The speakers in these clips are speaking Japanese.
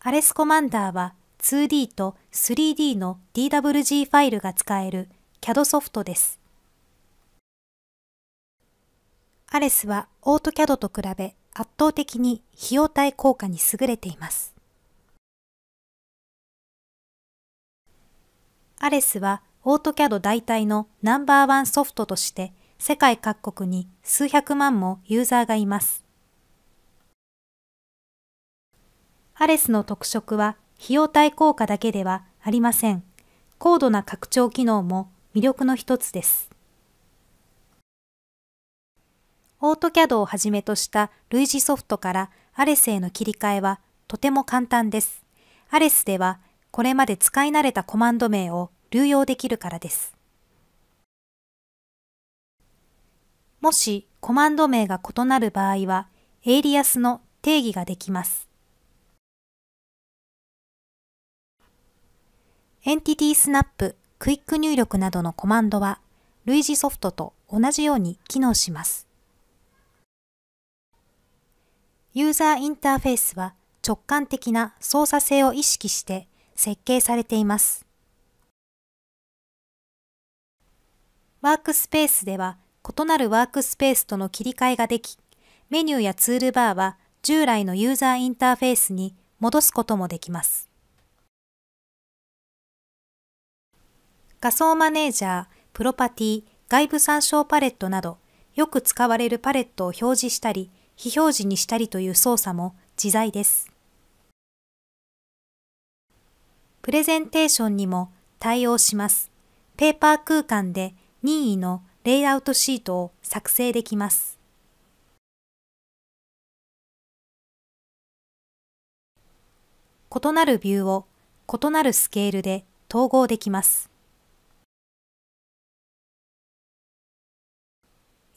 アレスコマンダーは 2D と 3D の DWG ファイルが使える CAD ソフトです。アレスはオートキャドと比べ圧倒的に費用対効果に優れています。アレスはオートキャド代替のナンバーワンソフトとして世界各国に数百万もユーザーがいます。アレスの特色は費用対効果だけではありません。高度な拡張機能も魅力の一つです。オートキャドをはじめとした類似ソフトからアレスへの切り替えはとても簡単です。アレスではこれまで使い慣れたコマンド名を流用できるからです。もしコマンド名が異なる場合は、エイリアスの定義ができます。エンティティスナップ、クイック入力などのコマンドは、類似ソフトと同じように機能します。ユーザーインターフェースは直感的な操作性を意識して設計されています。ワークスペースでは異なるワークスペースとの切り替えができ、メニューやツールバーは従来のユーザーインターフェースに戻すこともできます。画像マネージャー、プロパティ、外部参照パレットなど、よく使われるパレットを表示したり、非表示にしたりという操作も自在です。プレゼンテーションにも対応します。ペーパー空間で任意のレイアウトシートを作成できます。異なるビューを異なるスケールで統合できます。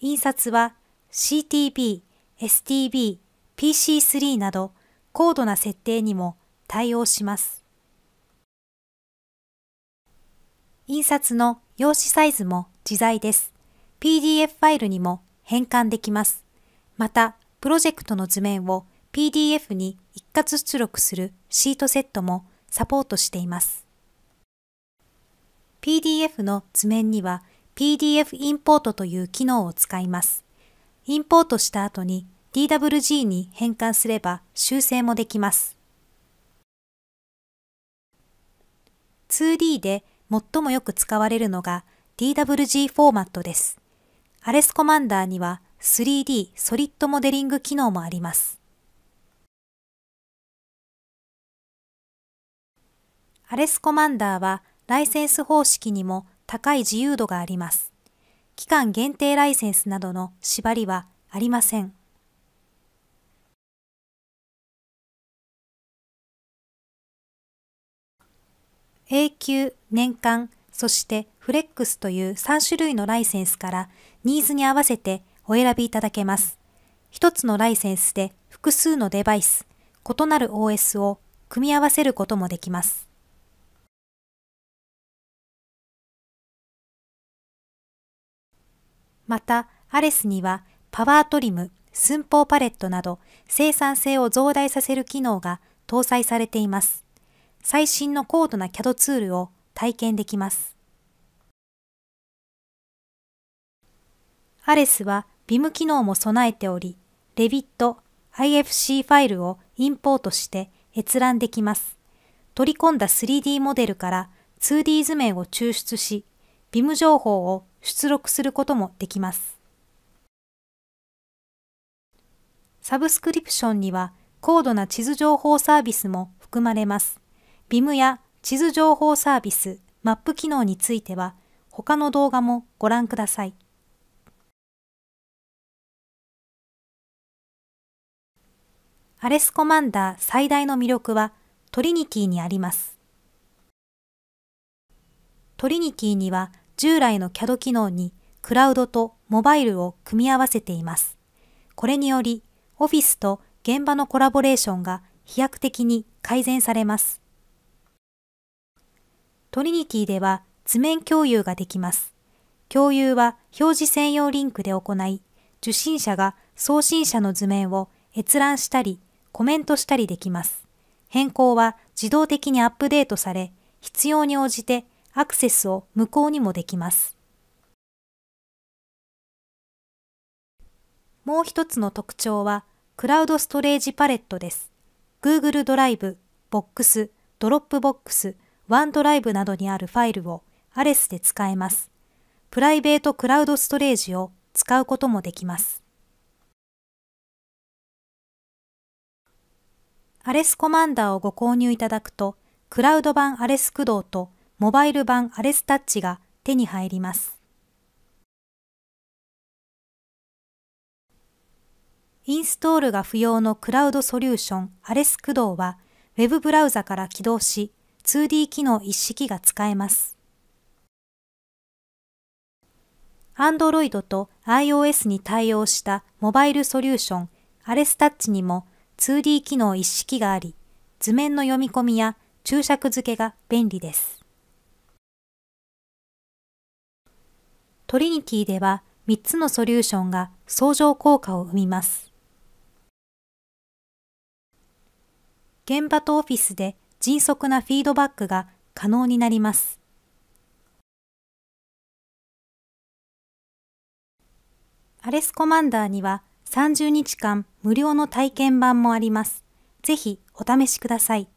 印刷は CTB、STB、PC3 など高度な設定にも対応します。印刷の用紙サイズも自在です。PDF ファイルにも変換できます。また、プロジェクトの図面を PDF に一括出力するシートセットもサポートしています。PDF の図面には PDF インポートという機能を使います。インポートした後に DWG に変換すれば修正もできます。2D で最もよく使われるのが DWG フォーマットです。アレスコマンダーには 3D ソリッドモデリング機能もあります。アレスコマンダーはライセンス方式にも高い自由度があります。期間限定ライセンスなどの縛りはありません。永久、年間、そしてフレックスという3種類のライセンスからニーズに合わせてお選びいただけます。一つのライセンスで複数のデバイス、異なる OS を組み合わせることもできます。また、アレスにはパワートリム、寸法パレットなど生産性を増大させる機能が搭載されています。最新の高度な CAD ツールを体験できます。アレスは VIM 機能も備えており、Revit IFC ファイルをインポートして閲覧できます。取り込んだ 3D モデルから 2D 図面を抽出し、VIM 情報を出力することもできます。サブスクリプションには高度な地図情報サービスも含まれます。v i m や地図情報サービス、マップ機能については他の動画もご覧ください。アレスコマンダー最大の魅力はトリニティにあります。トリニティには従来の CAD 機能にクラウドとモバイルを組み合わせています。これにより、オフィスと現場のコラボレーションが飛躍的に改善されます。トリニティでは図面共有ができます。共有は表示専用リンクで行い、受信者が送信者の図面を閲覧したり、コメントしたりできます。変更は自動的にアップデートされ、必要に応じてアクセスを無効にもできます。もう一つの特徴は、クラウドストレージパレットです。Google ドライブ、Box、Dropbox、OneDrive などにあるファイルをアレスで使えます。プライベートクラウドストレージを使うこともできます。アレスコマンダーをご購入いただくと、クラウド版アレス駆動とモバイル版アレスタッチが手に入ります。インストールが不要のクラウドソリューションアレス駆動はウェブブラウザから起動し 2D 機能一式が使えます。Android と iOS に対応したモバイルソリューションアレスタッチにも 2D 機能一式があり図面の読み込みや注釈付けが便利です。トリニティでは3つのソリューションが相乗効果を生みます。現場とオフィスで迅速なフィードバックが可能になります。アレスコマンダーには30日間無料の体験版もあります。ぜひお試しください。